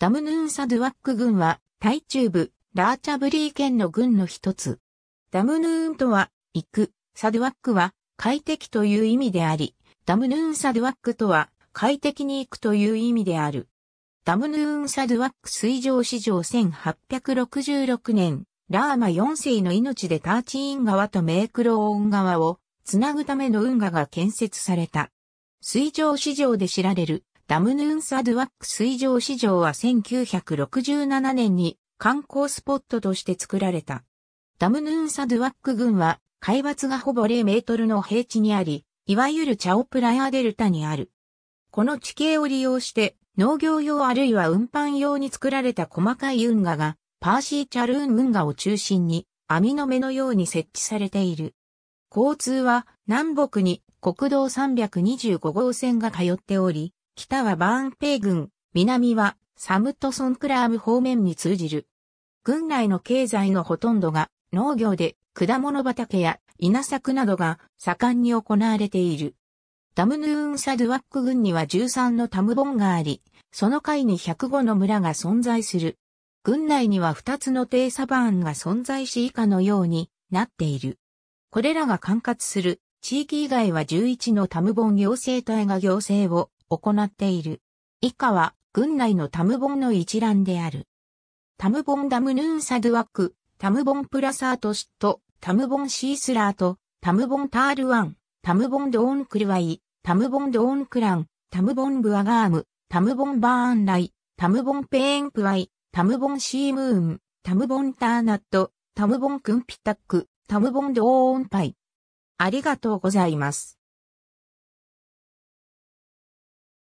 ダムヌーンサドゥワック郡は、タイ中部、ラーチャブリー県の郡の一つ。ダムヌーンとは、行く、サドゥワックは、快適という意味であり、ダムヌーンサドゥワックとは、快適に行くという意味である。ダムヌーンサドゥワック水上市場1866年、ラーマ4世の命でターチイン川とメークローン川をつなぐための運河が建設された。水上市場で知られるダムヌーンサドワック水上市場は1967年に観光スポットとして作られた。ダムヌーンサドワック郡は海抜がほぼ0メートルの平地にあり、いわゆるチャオプラヤーデルタにある。この地形を利用して農業用あるいは運搬用に作られた細かい運河がパーシーチャルーン運河を中心に網の目のように設置されている。交通は南北に国道325号線が通っており、北はバーンペイ郡、南はサムトソンクラーム方面に通じる。郡内の経済のほとんどが農業で果物畑や稲作などが盛んに行われている。ダムヌーンサドゥワック郡には13のタムボンがあり、その下に105の村が存在する。郡内には2つの低サバーンが存在し以下のようになっている。これらが管轄する地域以外は11のタムボン行政体が行政を行っている。以下は、軍内のタムボンの一覧である。タムボンダムヌーンサドゥワク、タムボンプラサートシット、タムボンシースラート、タムボンタールワン、タムボンドーンクルワイ、タムボンドーンクラン、タムボンブアガーム、タムボンバーンライ、タムボンペーンプワイ、タムボンシームーン、タムボンターナット、タムボンクンピタック、タムボンドーンパイ。ありがとうございます。